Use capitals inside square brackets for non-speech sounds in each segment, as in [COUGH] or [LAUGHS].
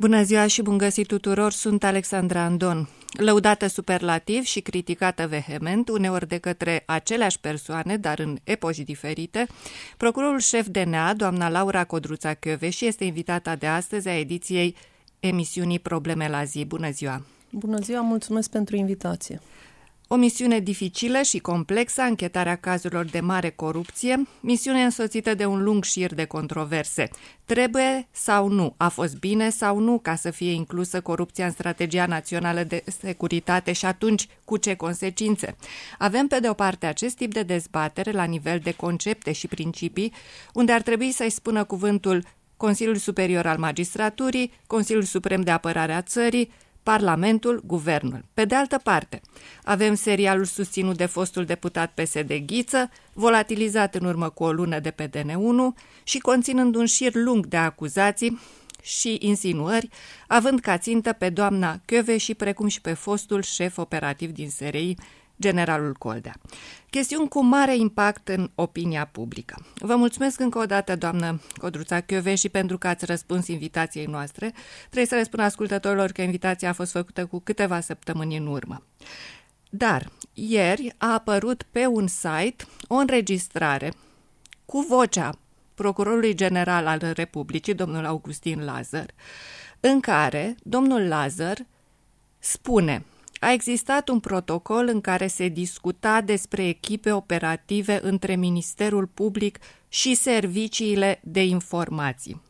Bună ziua și bun găsit tuturor, sunt Alexandra Andon. Lăudată superlativ și criticată vehement, uneori de către aceleași persoane, dar în epoși diferite, procurorul șef DNA, doamna Laura Codruța și este invitată de astăzi a ediției emisiunii Probleme la zi. Bună ziua! Bună ziua, mulțumesc pentru invitație! O misiune dificilă și complexă, anchetarea cazurilor de mare corupție, misiune însoțită de un lung șir de controverse. Trebuie sau nu, a fost bine sau nu ca să fie inclusă corupția în strategia națională de securitate și atunci cu ce consecințe? Avem pe de o parte acest tip de dezbatere la nivel de concepte și principii, unde ar trebui să-i spună cuvântul Consiliul Superior al Magistraturii, Consiliul Suprem de Apărare a Țării, Parlamentul, Guvernul. Pe de altă parte, avem serialul susținut de fostul deputat PSD Ghiță, volatilizat în urmă cu o lună de pe DN1 și conținând un șir lung de acuzații și insinuări, având ca țintă pe doamna Chiove și precum și pe fostul șef operativ din SRI, generalul Coldea. Chestiuni cu mare impact în opinia publică. Vă mulțumesc încă o dată, doamnă Codruța și pentru că ați răspuns invitației noastre. Trebuie să le spun ascultătorilor că invitația a fost făcută cu câteva săptămâni în urmă. Dar ieri a apărut pe un site o înregistrare cu vocea procurorului general al Republicii, domnul Augustin Lazar, în care domnul Lazar spune – a existat un protocol în care se discuta despre echipe operative între Ministerul Public și serviciile de informații.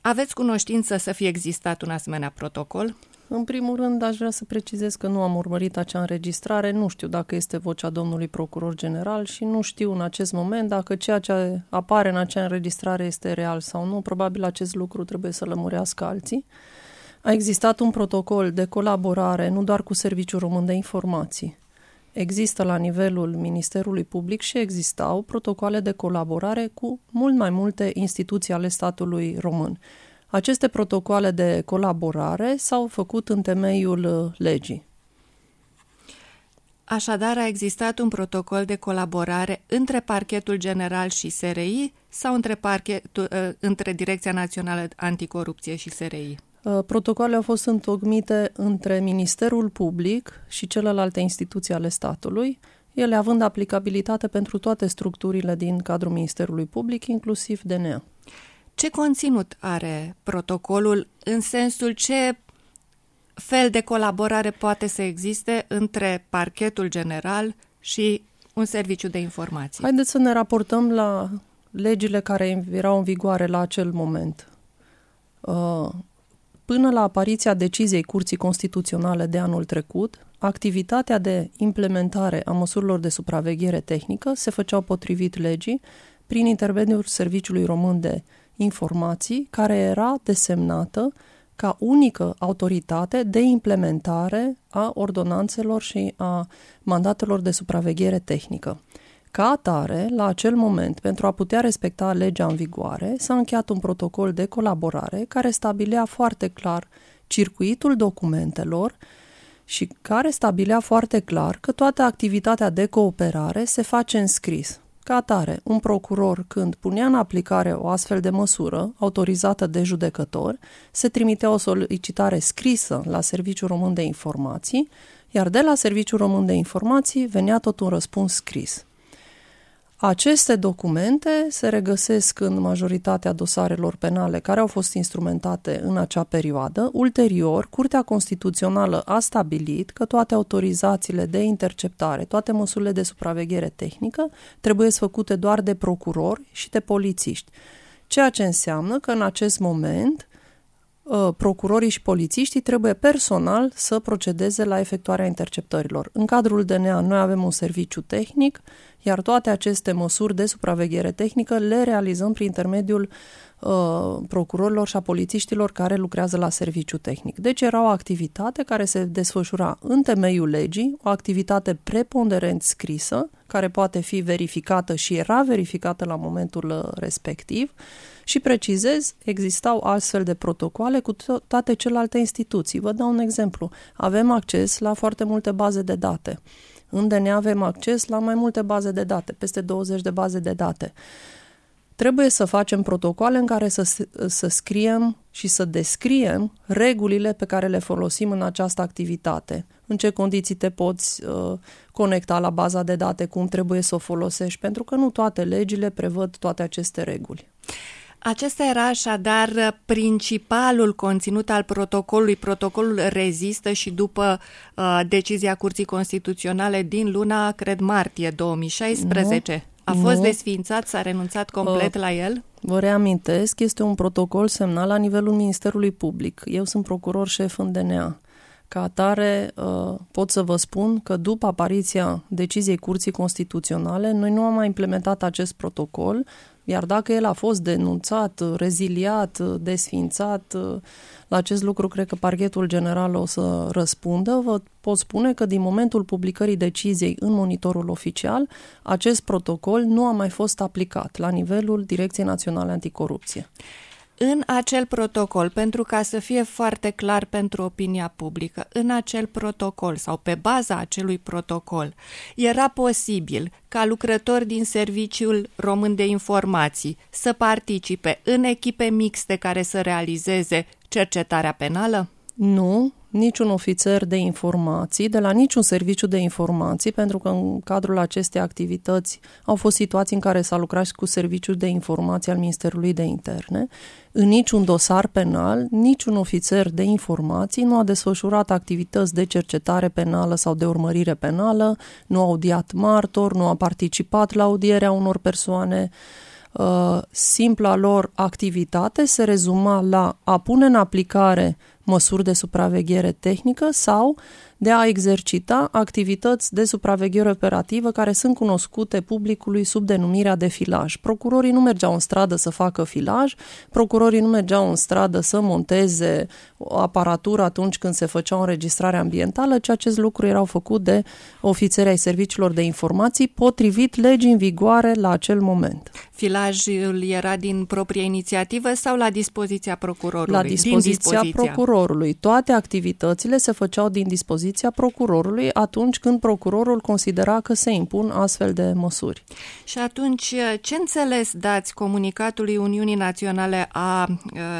Aveți cunoștință să fie existat un asemenea protocol? În primul rând, aș vrea să precizez că nu am urmărit acea înregistrare, nu știu dacă este vocea domnului procuror general și nu știu în acest moment dacă ceea ce apare în acea înregistrare este real sau nu. Probabil acest lucru trebuie să lămurească alții. Uh, a existat un protocol de colaborare nu doar cu Serviciul Român de Informații. Există la nivelul Ministerului Public și existau protocoale de colaborare cu mult mai multe instituții ale statului român. Aceste protocoale de colaborare s-au făcut în temeiul uh, legii. Așadar, a existat un protocol de colaborare între parchetul general și SRI sau între, parchetul, uh, între Direcția Națională Anticorupție și SRI? Uh, Protocoale au fost întocmite între Ministerul Public și celelalte instituții ale statului, ele având aplicabilitate pentru toate structurile din cadrul Ministerului Public, inclusiv DNA. Ce conținut are protocolul în sensul ce fel de colaborare poate să existe între parchetul general și un serviciu de informații? Haideți să ne raportăm la legile care erau în vigoare la acel moment. Uh, Până la apariția deciziei Curții Constituționale de anul trecut, activitatea de implementare a măsurilor de supraveghere tehnică se făceau potrivit legii prin intermediul Serviciului Român de Informații, care era desemnată ca unică autoritate de implementare a ordonanțelor și a mandatelor de supraveghere tehnică. Ca atare, la acel moment, pentru a putea respecta legea în vigoare, s-a încheiat un protocol de colaborare care stabilea foarte clar circuitul documentelor și care stabilea foarte clar că toată activitatea de cooperare se face în scris. Ca atare, un procuror, când punea în aplicare o astfel de măsură, autorizată de judecător, se trimitea o solicitare scrisă la Serviciul Român de Informații, iar de la Serviciul Român de Informații venea tot un răspuns scris. Aceste documente se regăsesc în majoritatea dosarelor penale care au fost instrumentate în acea perioadă. Ulterior, Curtea Constituțională a stabilit că toate autorizațiile de interceptare, toate măsurile de supraveghere tehnică trebuie făcute doar de procurori și de polițiști. Ceea ce înseamnă că în acest moment Uh, procurorii și polițiștii trebuie personal să procedeze la efectuarea interceptărilor. În cadrul DNA noi avem un serviciu tehnic, iar toate aceste măsuri de supraveghere tehnică le realizăm prin intermediul uh, procurorilor și a polițiștilor care lucrează la serviciu tehnic. Deci era o activitate care se desfășura în temeiul legii, o activitate preponderent scrisă, care poate fi verificată și era verificată la momentul uh, respectiv, uh, și precizez, existau astfel de protocoale cu to- toate celelalte instituții. Vă dau un exemplu. Avem acces la foarte multe baze de date. În DNA avem acces la mai multe baze de date, peste 20 de baze de date. Trebuie să facem protocoale în care să, să scriem și să descriem regulile pe care le folosim în această activitate. În ce condiții te poți uh, conecta la baza de date, cum trebuie să o folosești, pentru că nu toate legile prevăd toate aceste reguli. Acesta era așadar principalul conținut al protocolului. Protocolul rezistă și după uh, decizia Curții Constituționale din luna, cred, martie 2016. Nu, a fost nu. desființat, s-a renunțat complet uh, la el? Vă reamintesc, este un protocol semnat la nivelul Ministerului Public. Eu sunt procuror șef în DNA. Ca atare, uh, pot să vă spun că după apariția deciziei Curții Constituționale, noi nu am mai implementat acest protocol, iar dacă el a fost denunțat, reziliat, desfințat, la acest lucru cred că parchetul general o să răspundă. Vă pot spune că din momentul publicării deciziei în monitorul oficial, acest protocol nu a mai fost aplicat la nivelul Direcției Naționale Anticorupție în acel protocol, pentru ca să fie foarte clar pentru opinia publică, în acel protocol sau pe baza acelui protocol, era posibil ca lucrători din Serviciul Român de Informații să participe în echipe mixte care să realizeze cercetarea penală? Nu, niciun ofițer de informații, de la niciun serviciu de informații, pentru că în cadrul acestei activități au fost situații în care s-a lucrat cu serviciul de informații al Ministerului de Interne. În niciun dosar penal, niciun ofițer de informații nu a desfășurat activități de cercetare penală sau de urmărire penală, nu a audiat martor, nu a participat la audierea unor persoane uh, simpla lor activitate se rezuma la a pune în aplicare măsuri de supraveghere tehnică sau de a exercita activități de supraveghere operativă care sunt cunoscute publicului sub denumirea de filaj. Procurorii nu mergeau în stradă să facă filaj, procurorii nu mergeau în stradă să monteze aparatură atunci când se făcea o înregistrare ambientală, ci acest lucru erau făcut de ofițerii ai serviciilor de informații potrivit legii în vigoare la acel moment. Filajul era din proprie inițiativă sau la dispoziția procurorului? La dispoziția, dispoziția. procurorului procurorului. Toate activitățile se făceau din dispoziția procurorului atunci când procurorul considera că se impun astfel de măsuri. Și atunci, ce înțeles dați comunicatului Uniunii Naționale a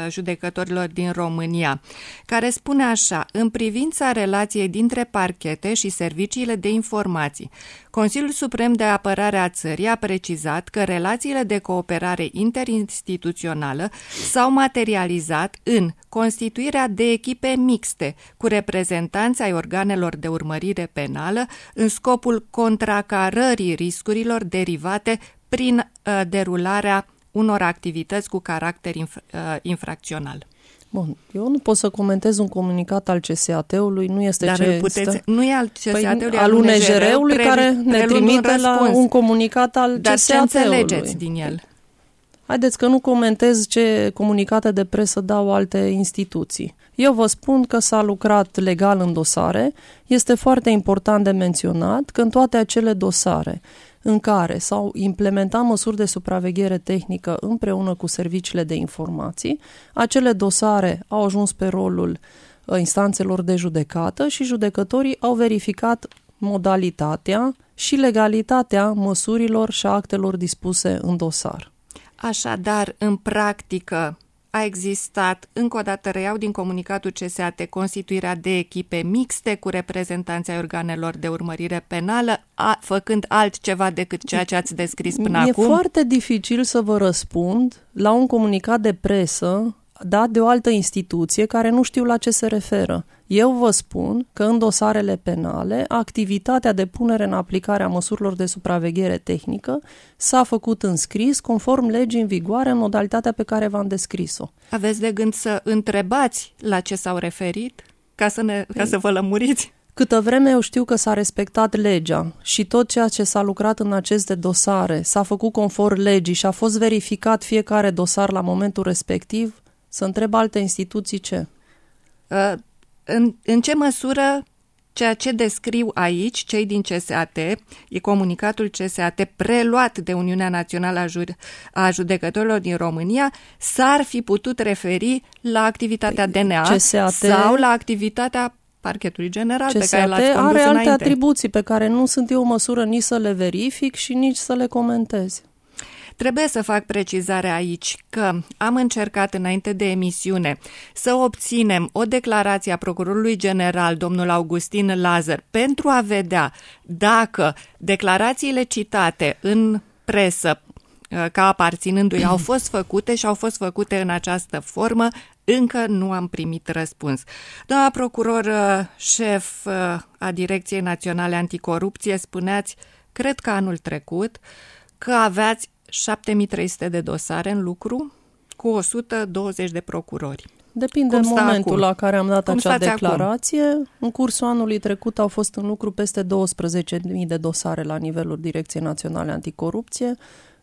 judecătorilor din România, care spune așa, în privința relației dintre parchete și serviciile de informații, Consiliul Suprem de Apărare a țării a precizat că relațiile de cooperare interinstituțională s-au materializat în constituirea de echipe mixte cu reprezentanți ai organelor de urmărire penală în scopul contracarării riscurilor derivate prin uh, derularea unor activități cu caracter uh, infracțional. Bun, eu nu pot să comentez un comunicat al CSAT-ului, nu este Dar ce puteți, stă... nu e al CSAT-ului, păi, al UNJR-ului care ne trimite un la un comunicat al Dar CSAT-ului. Dar ce înțelegeți din el? Haideți că nu comentez ce comunicate de presă dau alte instituții. Eu vă spun că s-a lucrat legal în dosare. Este foarte important de menționat că în toate acele dosare în care s-au implementat măsuri de supraveghere tehnică împreună cu serviciile de informații, acele dosare au ajuns pe rolul uh, instanțelor de judecată și judecătorii au verificat modalitatea și legalitatea măsurilor și actelor dispuse în dosar. Așadar, în practică, a existat, încă o dată reiau din comunicatul CSAT, constituirea de echipe mixte cu reprezentanții ai organelor de urmărire penală, a, făcând altceva decât ceea ce ați descris până e acum? E foarte dificil să vă răspund la un comunicat de presă dat de o altă instituție care nu știu la ce se referă. Eu vă spun că în dosarele penale, activitatea de punere în aplicare a măsurilor de supraveghere tehnică s-a făcut în scris conform legii în vigoare în modalitatea pe care v-am descris-o. Aveți de gând să întrebați la ce s-au referit ca să, ne, ca să vă lămuriți? Câtă vreme eu știu că s-a respectat legea și tot ceea ce s-a lucrat în aceste dosare s-a făcut conform legii și a fost verificat fiecare dosar la momentul respectiv, să întreb alte instituții ce? Uh, în, în ce măsură ceea ce descriu aici cei din CSAT, e comunicatul CSAT preluat de Uniunea Națională a, a Judecătorilor din România, s-ar fi putut referi la activitatea păi, DNA CSAT... sau la activitatea parchetului general CSAT pe care l are înainte. are alte atribuții pe care nu sunt eu măsură nici să le verific și nici să le comentez. Trebuie să fac precizare aici că am încercat înainte de emisiune să obținem o declarație a procurorului general, domnul Augustin Lazar, pentru a vedea dacă declarațiile citate în presă uh, ca aparținându-i au fost făcute și au fost făcute în această formă, încă nu am primit răspuns. Doamna procuror uh, șef uh, a Direcției Naționale Anticorupție, spuneați, cred că anul trecut, că aveați 7300 de dosare în lucru cu 120 de procurori. Depinde Cum de momentul acum? la care am dat Cum acea declarație. Acum? În cursul anului trecut au fost în lucru peste 12.000 de dosare la nivelul Direcției Naționale Anticorupție.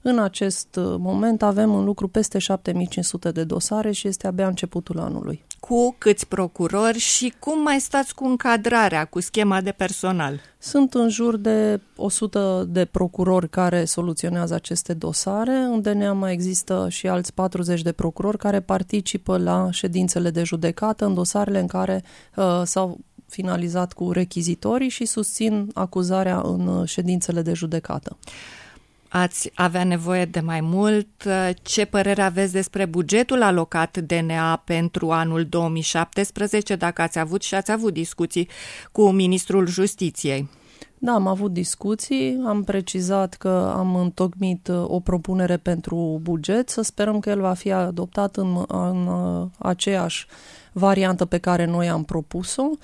În acest uh, moment avem în lucru peste 7500 de dosare și este abia începutul anului cu câți procurori și cum mai stați cu încadrarea, cu schema de personal? Sunt în jur de 100 de procurori care soluționează aceste dosare. În DNA mai există și alți 40 de procurori care participă la ședințele de judecată în dosarele în care uh, s-au finalizat cu rechizitorii și susțin acuzarea în uh, ședințele de judecată ați avea nevoie de mai mult? Ce părere aveți despre bugetul alocat DNA pentru anul 2017, dacă ați avut și ați avut discuții cu Ministrul Justiției? Da, am avut discuții, am precizat că am întocmit uh, o propunere pentru buget, să sperăm că el va fi adoptat în, în uh, aceeași variantă pe care noi am propus-o. Uh,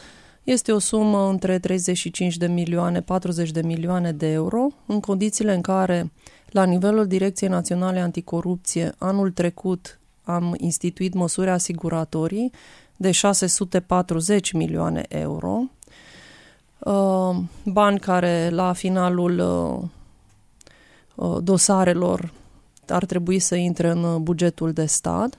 este o sumă între 35 de milioane, 40 de milioane de euro, în condițiile în care, la nivelul Direcției Naționale Anticorupție, anul trecut am instituit măsuri asiguratorii de 640 milioane euro, uh, bani care la finalul uh, uh, dosarelor ar trebui să intre în bugetul de stat.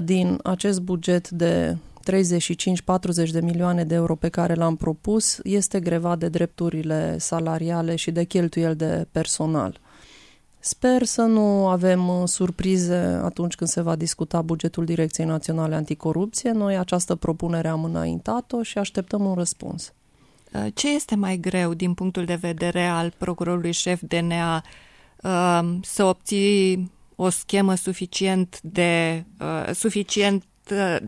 80% din acest buget de 35-40 de milioane de euro pe care l-am propus este grevat de drepturile salariale și de cheltuieli de personal. Sper să nu avem uh, surprize atunci când se va discuta bugetul Direcției Naționale Anticorupție. Noi această propunere am înaintat-o și așteptăm un răspuns. Uh, ce este mai greu din punctul de vedere al procurorului șef DNA uh, să obții o schemă suficient de suficient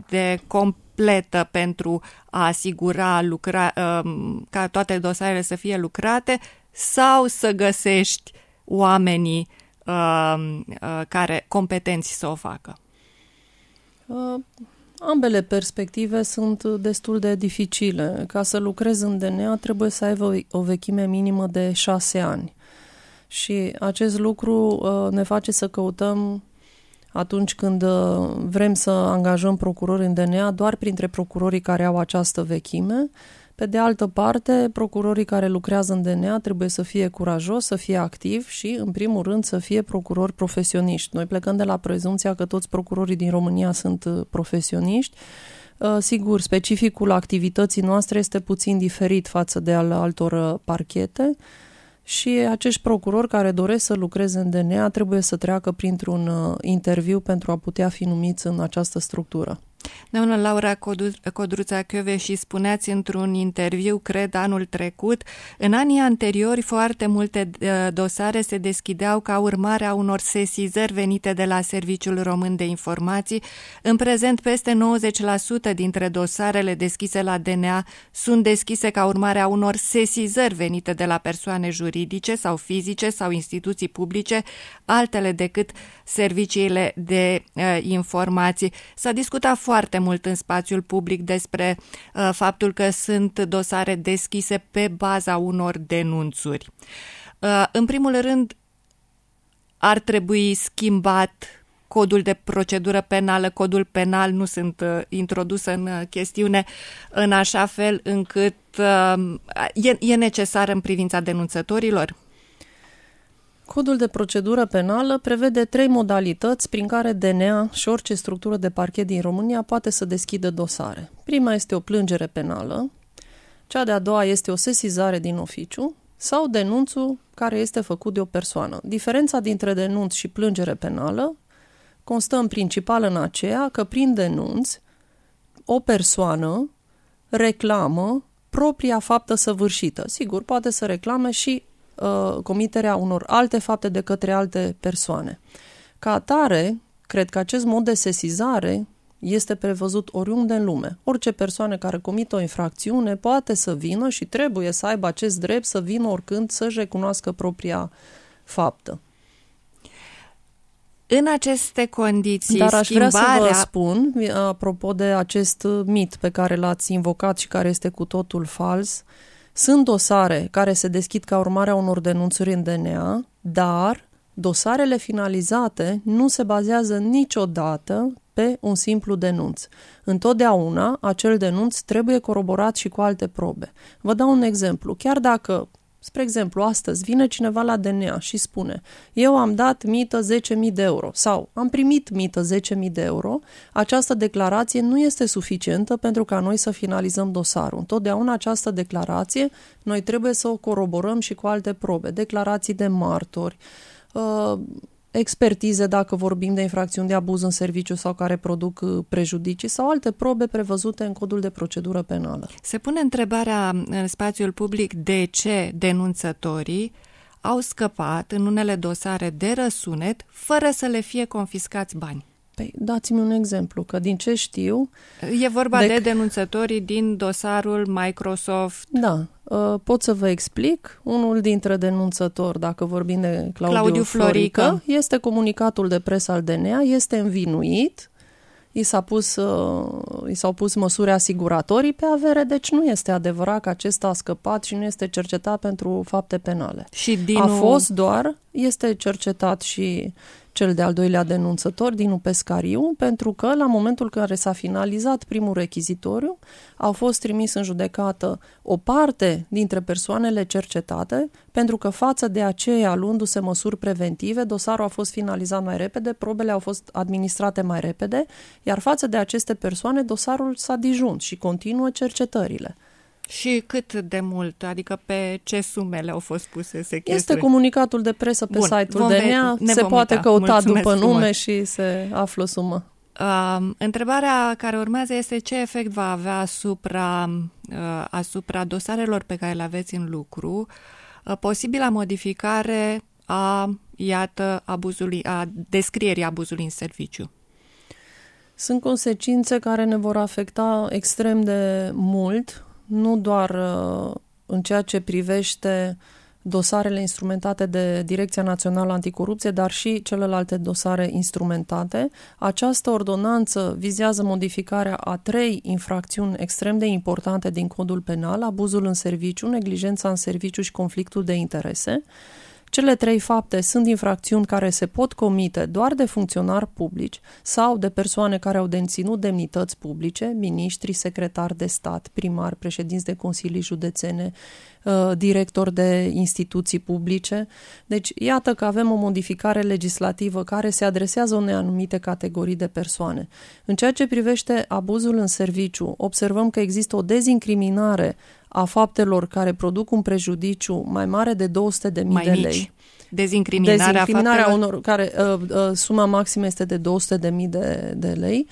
de completă pentru a asigura lucra, um, ca toate dosarele să fie lucrate sau să găsești oamenii um, uh, care competenți să o facă? Uh, ambele perspective sunt destul de dificile. Ca să lucrezi în DNA trebuie să aibă o vechime minimă de șase ani. Și acest lucru uh, ne face să căutăm atunci când uh, vrem să angajăm procurori în DNA doar printre procurorii care au această vechime. Pe de altă parte, procurorii care lucrează în DNA trebuie să fie curajos, să fie activ și, în primul rând, să fie procurori profesioniști. Noi plecăm de la prezumția că toți procurorii din România sunt uh, profesioniști. Uh, sigur, specificul activității noastre este puțin diferit față de al altor parchete, și acești procurori care doresc să lucreze în DNA trebuie să treacă printr-un uh, interviu pentru a putea fi numiți în această structură. Doamna Laura Codruța și spuneați într-un interviu, cred, anul trecut, în anii anteriori foarte multe uh, dosare se deschideau ca urmare a unor sesizări venite de la Serviciul Român de Informații. În prezent, peste 90% dintre dosarele deschise la DNA sunt deschise ca urmare a unor sesizări venite de la persoane juridice sau fizice sau instituții publice, altele decât serviciile de uh, informații. S-a discutat foarte foarte mult în spațiul public despre uh, faptul că sunt dosare deschise pe baza unor denunțuri. Uh, în primul rând, ar trebui schimbat codul de procedură penală, codul penal nu sunt uh, introdusă în uh, chestiune în așa fel încât uh, e, e necesar în privința denunțătorilor? Codul de procedură penală prevede trei modalități prin care DNA și orice structură de parchet din România poate să deschidă dosare. Prima este o plângere penală, cea de-a doua este o sesizare din oficiu sau denunțul care este făcut de o persoană. Diferența dintre denunț și plângere penală constă în principal în aceea că prin denunț o persoană reclamă propria faptă săvârșită. Sigur, poate să reclame și Uh, comiterea unor alte fapte de către alte persoane. Ca atare, cred că acest mod de sesizare este prevăzut oriunde în lume. Orice persoană care comite o infracțiune poate să vină și trebuie să aibă acest drept să vină oricând să-și recunoască propria faptă. În aceste condiții, Dar aș schimbarea... vrea să vă spun, apropo de acest mit pe care l-ați invocat și care este cu totul fals, uh, sunt dosare care se deschid ca urmare a unor denunțuri în DNA, dar dosarele finalizate nu se bazează niciodată pe un simplu denunț. Întotdeauna acel denunț trebuie coroborat și cu alte probe. Vă dau un exemplu. Chiar dacă Spre exemplu, astăzi vine cineva la DNA și spune eu am dat mită 10.000 de euro sau am primit mită 10.000 de euro, această declarație nu este suficientă pentru ca noi să finalizăm dosarul. Întotdeauna această declarație noi trebuie să o coroborăm și cu alte probe, declarații de martori, ă, expertize dacă vorbim de infracțiuni de abuz în serviciu sau care produc uh, prejudicii sau alte probe prevăzute în codul de procedură penală. Se pune întrebarea uh, în spațiul public de ce denunțătorii au scăpat în unele dosare de răsunet fără să le fie confiscați bani. Păi, dați-mi un exemplu, că din ce știu... E vorba de, de denunțătorii din dosarul Microsoft. Da, ă, pot să vă explic. Unul dintre denunțători, dacă vorbim de Claudiu, Claudiu Florică, Florică, este comunicatul de presă al DNA, este învinuit, i, s-a pus, ă, i s-au pus măsuri asiguratorii pe avere, deci nu este adevărat că acesta a scăpat și nu este cercetat pentru fapte penale. Și din... A fost doar, este cercetat și cel de-al doilea denunțător, din Pescariu, pentru că la momentul în care s-a finalizat primul rechizitoriu, au fost trimis în judecată o parte dintre persoanele cercetate, pentru că față de aceea, luându-se măsuri preventive, dosarul a fost finalizat mai repede, probele au fost administrate mai repede, iar față de aceste persoane, dosarul s-a dijunt și continuă cercetările. Și cât de mult? Adică pe ce sumele au fost puse sechestre? Este comunicatul de presă pe Bun, site-ul DNA, se poate uita. căuta Mulțumesc după nume și se află o sumă. Uh, întrebarea care urmează este ce efect va avea asupra, uh, asupra dosarelor pe care le aveți în lucru, uh, posibila modificare a, iată, abuzului, a descrierii abuzului în serviciu. Sunt consecințe care ne vor afecta extrem de mult nu doar uh, în ceea ce privește dosarele instrumentate de Direcția Națională Anticorupție, dar și celelalte dosare instrumentate. Această ordonanță vizează modificarea a trei infracțiuni extrem de importante din codul penal, abuzul în serviciu, neglijența în serviciu și conflictul de interese. Cele trei fapte sunt infracțiuni care se pot comite doar de funcționari publici sau de persoane care au deținut demnități publice, miniștri, secretari de stat, primari, președinți de consilii județene, uh, director de instituții publice. Deci, iată că avem o modificare legislativă care se adresează unei anumite categorii de persoane. În ceea ce privește abuzul în serviciu, observăm că există o dezincriminare a faptelor care produc un prejudiciu mai mare de 200 de mii de lei. Dezincriminarea, Dezincriminarea unor care uh, uh, suma maximă este de mii de, de lei.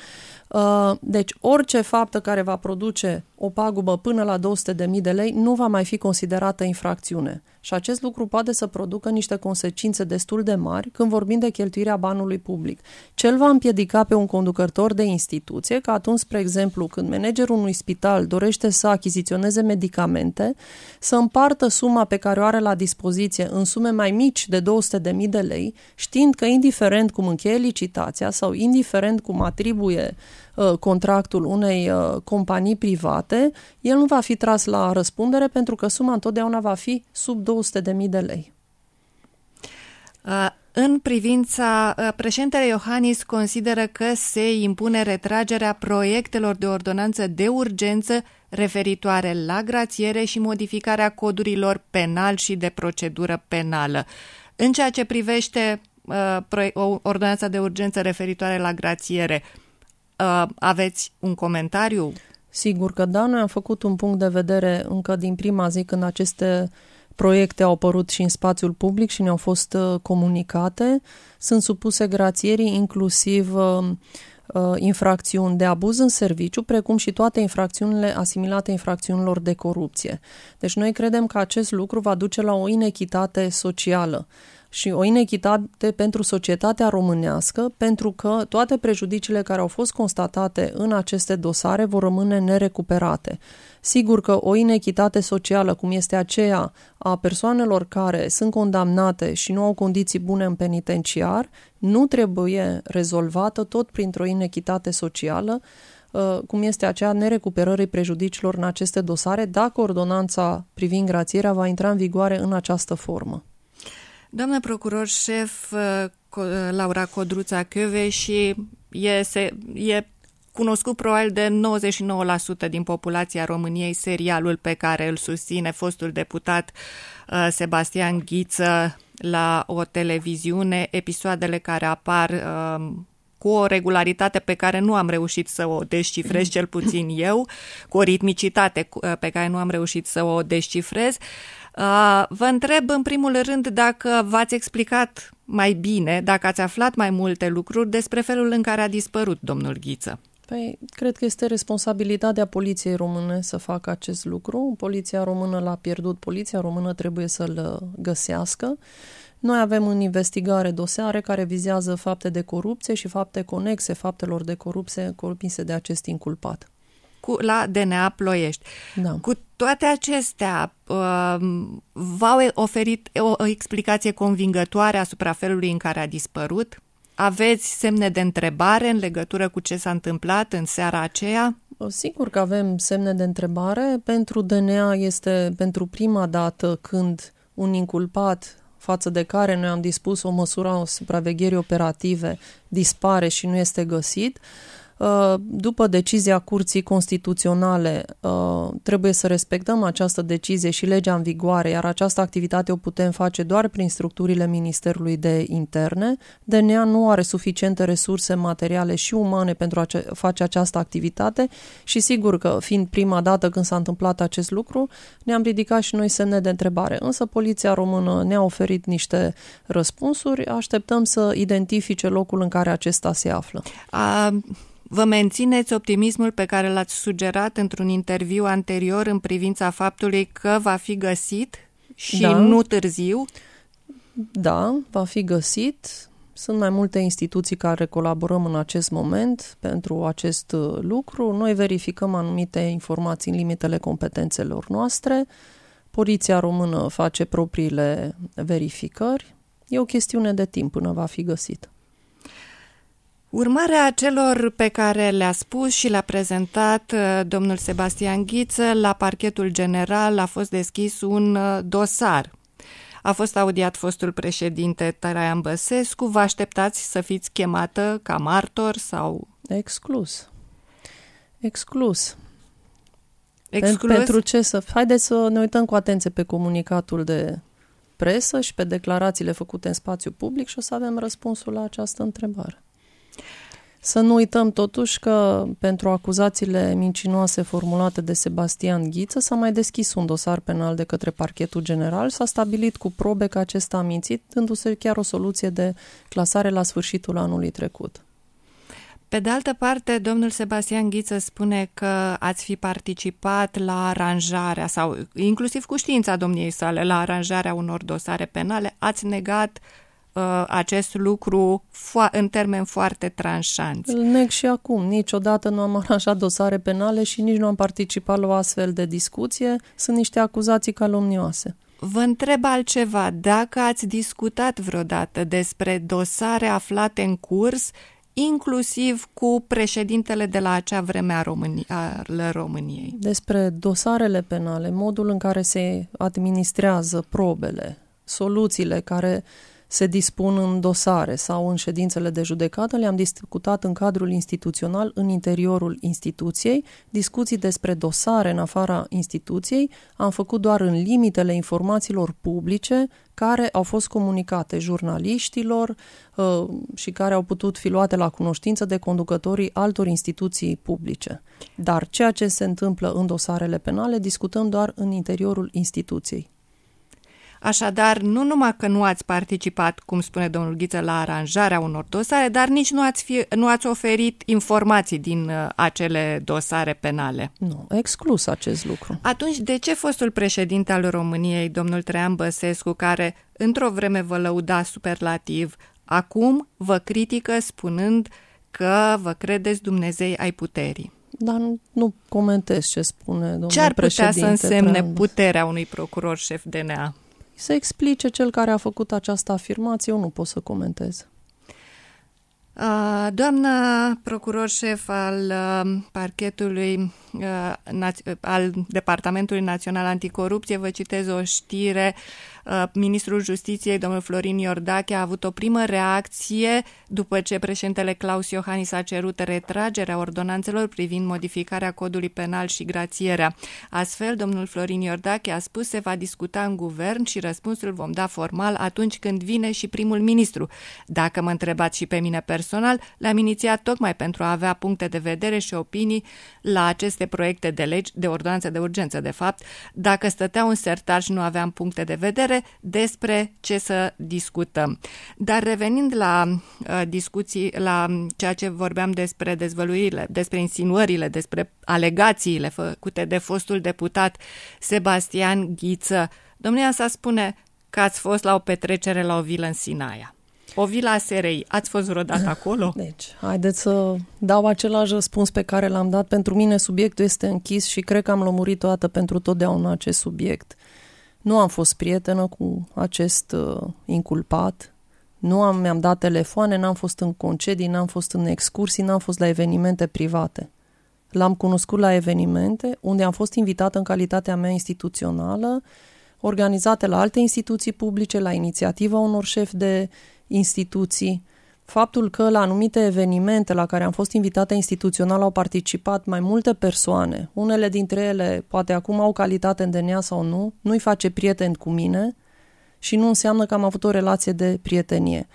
Uh, deci orice faptă care va produce o pagubă până la 200.000 de lei nu va mai fi considerată infracțiune și acest lucru poate să producă niște consecințe destul de mari când vorbim de cheltuirea banului public. Cel va împiedica pe un conducător de instituție că atunci, spre exemplu, când managerul unui spital dorește să achiziționeze medicamente, să împartă suma pe care o are la dispoziție în sume mai mici de 200.000 de lei, știind că indiferent cum încheie licitația sau indiferent cum atribuie uh, Uh, contractul unei uh, companii private, el nu va fi tras la răspundere pentru că suma întotdeauna va fi sub 200.000 de lei. Uh, în privința, președintele Iohannis consideră că se impune retragerea proiectelor de ordonanță de urgență referitoare la grațiere și modificarea codurilor penal și de procedură penală. În ceea ce privește uh, ordonanța de urgență referitoare la grațiere, uh, uh, aveți un comentariu? Sigur că da, noi am făcut un punct de vedere încă din prima zi când aceste proiecte au apărut și în spațiul public și ne-au fost uh, comunicate. Sunt supuse grațierii inclusiv uh, uh, infracțiuni de abuz în serviciu, precum și toate infracțiunile asimilate infracțiunilor de corupție. Deci noi credem că acest lucru va duce la o inechitate socială și o inechitate pentru societatea românească, pentru că toate prejudiciile care au fost constatate în aceste dosare vor rămâne nerecuperate. Sigur că o inechitate socială, cum este aceea a persoanelor care sunt condamnate și nu au condiții bune în penitenciar, nu trebuie rezolvată tot printr-o inechitate socială, ă, cum este aceea nerecuperării prejudiciilor în aceste dosare, dacă ordonanța privind grațierea va intra în vigoare în această formă. Doamna procuror șef uh, uh, Laura Codruța Căve și e, se, e cunoscut probabil de 99% din populația României serialul pe care îl susține fostul deputat uh, Sebastian Ghiță la o televiziune, episoadele care apar um, cu o regularitate pe care nu am reușit să o descifrez, cel puțin eu, cu o ritmicitate pe care nu am reușit să o descifrez. Uh, Uh, vă întreb în primul rând dacă v-ați explicat mai bine, dacă ați aflat mai multe lucruri despre felul în care a dispărut domnul Ghiță. Păi, cred că este responsabilitatea poliției române să facă acest lucru. Poliția română l-a pierdut, poliția română trebuie să-l găsească. Noi avem în investigare dosare care vizează fapte de corupție și fapte conexe faptelor de corupție comise de acest inculpat cu, la DNA Ploiești. Da. Cu toate acestea, um, v-au oferit o, o explicație convingătoare asupra felului în care a dispărut? Aveți semne de întrebare în legătură cu ce s-a întâmplat în seara aceea? Sigur că avem semne de întrebare. Pentru DNA este pentru prima dată când un inculpat față de care noi am dispus o măsură a supravegherii operative dispare și nu este găsit. Uh, Uh, după decizia Curții Constituționale, uh, trebuie să respectăm această decizie și legea în vigoare, iar această activitate o putem face doar prin structurile Ministerului de Interne. DNA nu are suficiente resurse materiale și umane pentru a face această activitate și sigur că, fiind prima dată când s-a întâmplat acest lucru, ne-am ridicat și noi semne de întrebare. Însă Poliția Română ne-a oferit niște răspunsuri, așteptăm să identifice locul în care acesta se află. Um Vă mențineți optimismul pe care l-ați sugerat într-un interviu anterior în privința faptului că va fi găsit și da. nu târziu? Da, va fi găsit. Sunt mai multe instituții care colaborăm în acest moment pentru acest uh, lucru. Noi verificăm anumite informații în limitele competențelor noastre. Poliția română face propriile verificări. E o chestiune de timp până va fi găsit. Urmarea celor pe care le-a spus și le-a prezentat uh, domnul Sebastian Ghiță, la parchetul general a fost deschis un uh, dosar. A fost audiat fostul președinte Taraian Băsescu. Vă așteptați să fiți chemată ca martor sau... Exclus. Exclus. Exclus? Pentru ce să... Haideți să ne uităm cu atenție pe comunicatul de presă și pe declarațiile făcute în spațiu public și o să avem răspunsul la această întrebare. Să nu uităm totuși că pentru acuzațiile mincinoase formulate de Sebastian Ghiță s-a mai deschis un dosar penal de către parchetul general, s-a stabilit cu probe că acesta a mințit, dându-se chiar o soluție de clasare la sfârșitul anului trecut. Pe de altă parte, domnul Sebastian Ghiță spune că ați fi participat la aranjarea sau inclusiv cu știința domniei sale la aranjarea unor dosare penale, ați negat Uh, acest lucru fo- în termeni foarte tranșanți. Îl neg și acum. Niciodată nu am [LAUGHS] aranjat dosare penale și nici nu am participat la o astfel de discuție. Sunt niște acuzații calomnioase. Vă întreb altceva. Dacă ați discutat vreodată despre dosare aflate în curs, inclusiv cu președintele de la acea vreme a, a României. Despre dosarele penale, modul în care se administrează probele, soluțiile care uh, se dispun în dosare sau în ședințele de judecată, le-am discutat în cadrul instituțional, în interiorul instituției, discuții despre dosare în afara instituției, am făcut doar în limitele informațiilor publice care au fost comunicate jurnaliștilor uh, și care au putut fi luate la cunoștință de conducătorii altor instituții publice. Dar ceea ce se întâmplă în dosarele penale discutăm doar în interiorul instituției. Așadar, nu numai că nu ați participat, cum spune domnul Ghiță, la aranjarea unor dosare, dar nici nu ați, fi, nu ați oferit informații din uh, acele dosare penale. Nu, exclus acest lucru. Atunci, de ce fostul președinte al României, domnul Trean Băsescu, care într-o vreme vă lăuda superlativ, acum vă critică spunând că vă credeți Dumnezei ai puterii? dar nu, nu comentez ce spune domnul președinte. Ce ar putea președinte, să însemne Trean? puterea unui procuror șef DNA? Să explice cel care a făcut această afirmație, eu nu pot să comentez. Doamna procuror șef al parchetului al Departamentului Național Anticorupție, vă citez o știre uh, Uh, ministrul Justiției, domnul Florin Iordache, a avut o primă reacție după ce președintele Claus Iohannis a cerut retragerea ordonanțelor privind modificarea codului penal și grațierea. Astfel, domnul Florin Iordache a spus se va discuta în guvern și răspunsul vom da formal atunci când vine și primul ministru. Dacă mă întrebați și pe mine personal, l-am inițiat tocmai pentru a avea puncte de vedere și opinii la aceste proiecte de legi, de ordonanță de urgență, de fapt. Dacă stăteau în sertar și nu aveam puncte de vedere, noastre despre ce să discutăm. Dar revenind la uh, discuții, la ceea ce vorbeam despre dezvăluirile, despre insinuările, despre alegațiile făcute de fostul deputat Sebastian Ghiță, domnia sa spune că ați fost la o petrecere la o vilă în Sinaia. O vila SRI. Ați fost vreodată acolo? [CLEARS THROAT] Deci, haideți să dau același răspuns pe care l-am dat. Pentru mine subiectul este închis și cred că am lămurit toată pentru totdeauna acest subiect. Nu am fost prietenă cu acest uh, inculpat, nu am, mi-am dat telefoane, n-am fost în concedii, n-am fost în excursii, n-am fost la evenimente private. L-am cunoscut la evenimente unde am fost invitată în calitatea mea instituțională, organizate la alte instituții publice, la inițiativa unor șefi de instituții, faptul că la anumite evenimente la care am fost invitate instituțional au participat mai multe persoane, unele dintre ele poate acum au calitate în DNA sau nu, nu-i face prieten cu mine și nu înseamnă că am avut o relație de prietenie.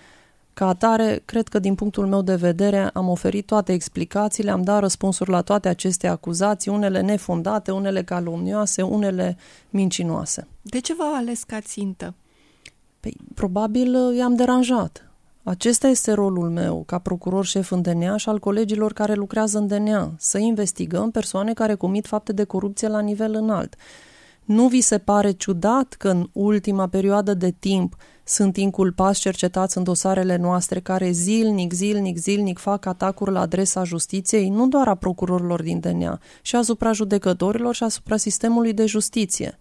Ca atare, cred că din punctul meu de vedere am oferit toate explicațiile, am dat răspunsuri la toate aceste acuzații, unele nefondate, unele calomnioase, unele mincinoase. De ce v-a ales ca țintă? Păi, probabil i-am deranjat acesta este rolul meu, ca procuror șef în DNA și al colegilor care lucrează în DNA, să investigăm persoane care comit fapte de corupție la nivel înalt. Nu vi se pare ciudat că în ultima perioadă de timp sunt inculpați cercetați în dosarele noastre care zilnic, zilnic, zilnic fac atacuri la adresa justiției, nu doar a procurorilor din DNA, și asupra judecătorilor și asupra sistemului de justiție.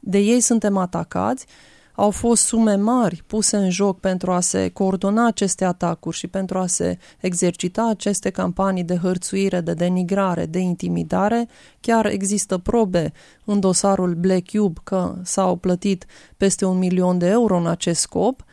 De ei suntem atacați au fost sume mari puse în joc pentru a se coordona aceste atacuri și pentru a se exercita aceste campanii de hărțuire, de denigrare, de intimidare. Chiar există probe în dosarul Black Cube că s-au plătit peste un milion de euro în acest scop –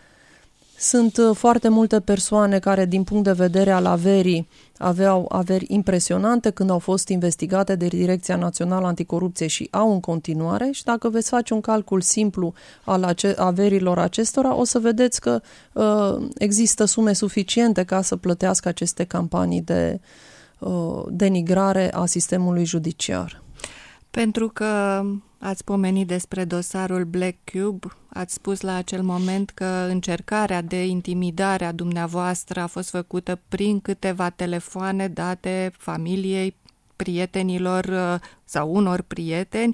sunt uh, foarte multe persoane care, din punct de vedere al averii, aveau averi impresionante când au fost investigate de Direcția Națională Anticorupție și au în continuare și dacă veți face un calcul simplu al ace- averilor acestora, o să vedeți că uh, există sume suficiente ca să plătească aceste campanii de uh, denigrare a sistemului judiciar. Pentru că ați pomenit despre dosarul Black Cube, ați spus la acel moment că încercarea de intimidare a dumneavoastră a fost făcută prin câteva telefoane date familiei, prietenilor uh, sau unor prieteni.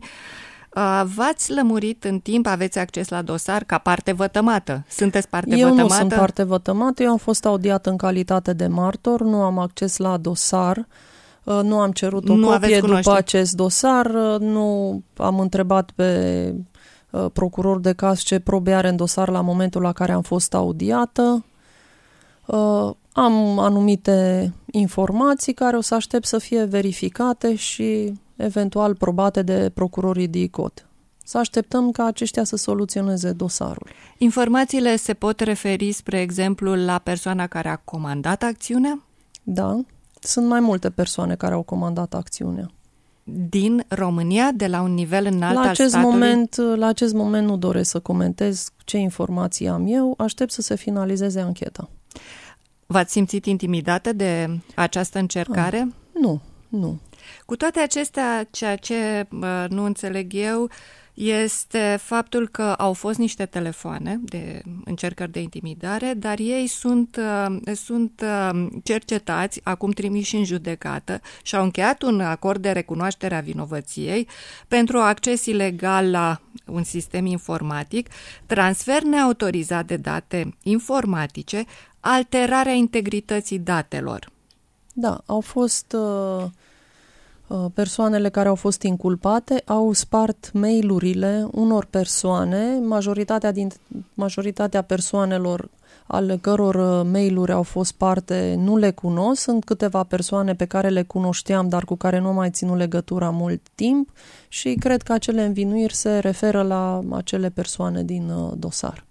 Uh, v-ați lămurit în timp, aveți acces la dosar ca parte vătămată. Sunteți parte eu vătămată? Eu nu sunt parte vătămată, eu am fost audiat în calitate de martor, nu am acces la dosar. Uh, nu am cerut o nu copie după acest dosar, uh, nu am întrebat pe uh, procuror de caz ce probe are în dosar la momentul la care am fost audiată. Am anumite informații care o să aștept să fie verificate și eventual probate de procurorii DICOT. Să așteptăm ca aceștia să soluționeze dosarul. Informațiile se pot referi, spre exemplu, la persoana care a comandat acțiunea? Da. Sunt mai multe persoane care au comandat acțiunea. Din România, de la un nivel înalt la acest al statului? Moment, la acest moment nu doresc să comentez ce informații am eu, aștept să se finalizeze ancheta. V-ați simțit intimidată de această încercare? A, ah, nu, nu. Cu toate acestea, ceea ce uh, nu înțeleg eu, uh, este faptul că au fost niște telefoane de încercări de intimidare, dar ei sunt, uh, sunt uh, cercetați, acum trimiși în judecată și au încheiat un acord de recunoaștere a vinovăției pentru acces ilegal la un sistem informatic, transfer neautorizat de date informatice, alterarea integrității datelor. Da, au fost uh, Uh, persoanele care au fost inculpate au spart mailurile unor persoane, majoritatea, din, majoritatea persoanelor ale căror uh, mailuri au fost parte nu le cunosc, sunt câteva persoane pe care le cunoșteam, dar cu care nu mai ținut legătura mult timp și cred că acele învinuiri se referă la acele persoane din uh, dosar.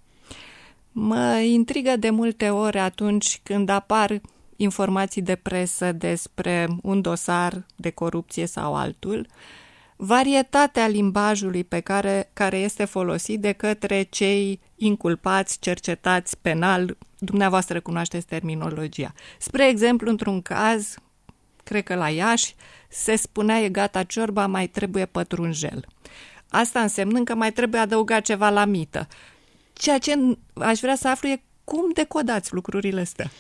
Mă intrigă de multe ori atunci când apar informații de presă despre un dosar de corupție sau altul, varietatea limbajului pe care, care este folosit de către cei inculpați, cercetați penal, dumneavoastră cunoașteți terminologia. Spre exemplu, într-un caz, cred că la Iași, se spunea e gata ciorba, mai trebuie pătrunjel. Asta însemnând că mai trebuie adăugat ceva la mită. Ceea ce aș vrea să aflu e cum decodați lucrurile astea?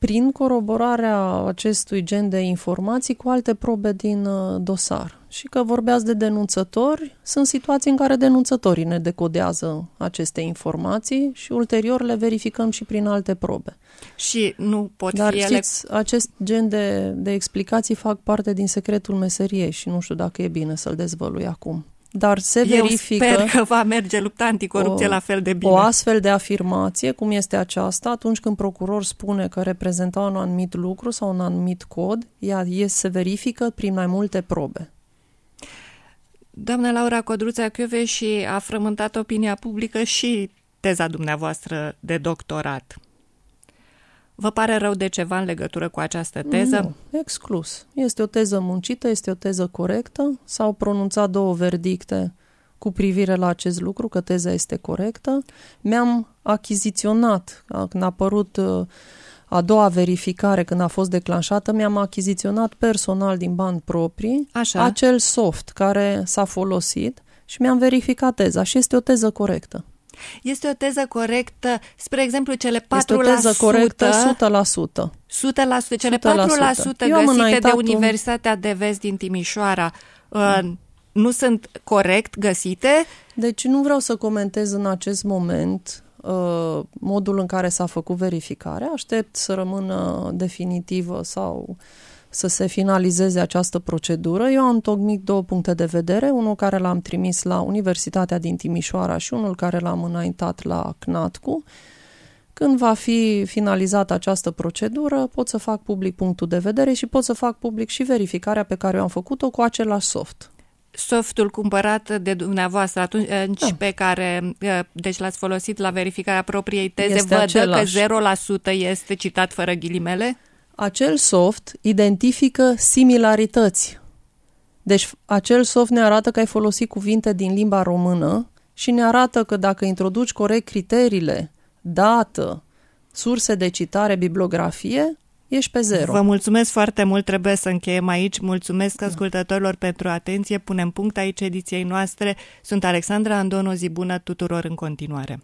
prin coroborarea acestui gen de informații cu alte probe din uh, dosar. Și că vorbeați de denunțători, sunt situații în care denunțătorii ne decodează aceste informații și ulterior le verificăm și prin alte probe. Și nu pot Dar fi știți, ele... acest gen de, de explicații fac parte din secretul meseriei și nu știu dacă e bine să-l dezvălui acum dar se Eu verifică... sper că va merge lupta anticorupție o, la fel de bine. O astfel de afirmație, cum este aceasta, atunci când procuror spune că reprezenta un anumit lucru sau un anumit cod, ea se verifică prin mai multe probe. Doamna Laura Codruța și a frământat opinia publică și teza dumneavoastră de doctorat. Vă pare rău de ceva în legătură cu această teză? Nu, exclus. Este o teză muncită, este o teză corectă. S-au pronunțat două verdicte cu privire la acest lucru, că teza este corectă. Mi-am achiziționat, când a apărut uh, a doua verificare, când a fost declanșată, mi-am achiziționat personal din bani proprii Așa. acel soft care s-a folosit și mi-am verificat teza și este o teză corectă. Este o teză corectă, spre exemplu, cele 4%. Este o teză corectă 100%. 100%, cele 100%. 4% găsite de Universitatea de Vest din Timișoara mm. nu sunt corect găsite? Deci nu vreau să comentez în acest moment uh, modul în care s-a făcut verificarea. Aștept să rămână definitivă sau uh, să se finalizeze această procedură. Eu am tocmit două puncte de vedere, unul care l-am trimis la Universitatea din Timișoara și unul care l-am înaintat la CNATCU. Când va fi finalizată această procedură, pot să fac public punctul de vedere și pot să fac public și verificarea pe care o am făcut-o cu același soft softul cumpărat de dumneavoastră atunci eh, da. pe care eh, deci l-ați folosit la verificarea propriei teze, este văd același. că 0% este citat fără ghilimele? acel soft identifică similarități. Deci acel soft ne arată că ai folosit cuvinte din limba română și ne arată că dacă introduci corect criteriile, dată, surse de citare, bibliografie, ești pe zero. Vă mulțumesc foarte mult, trebuie să încheiem aici. Mulțumesc da. ascultătorilor pentru atenție. Punem punct aici ediției noastre. Sunt Alexandra Andon, o zi bună tuturor în continuare.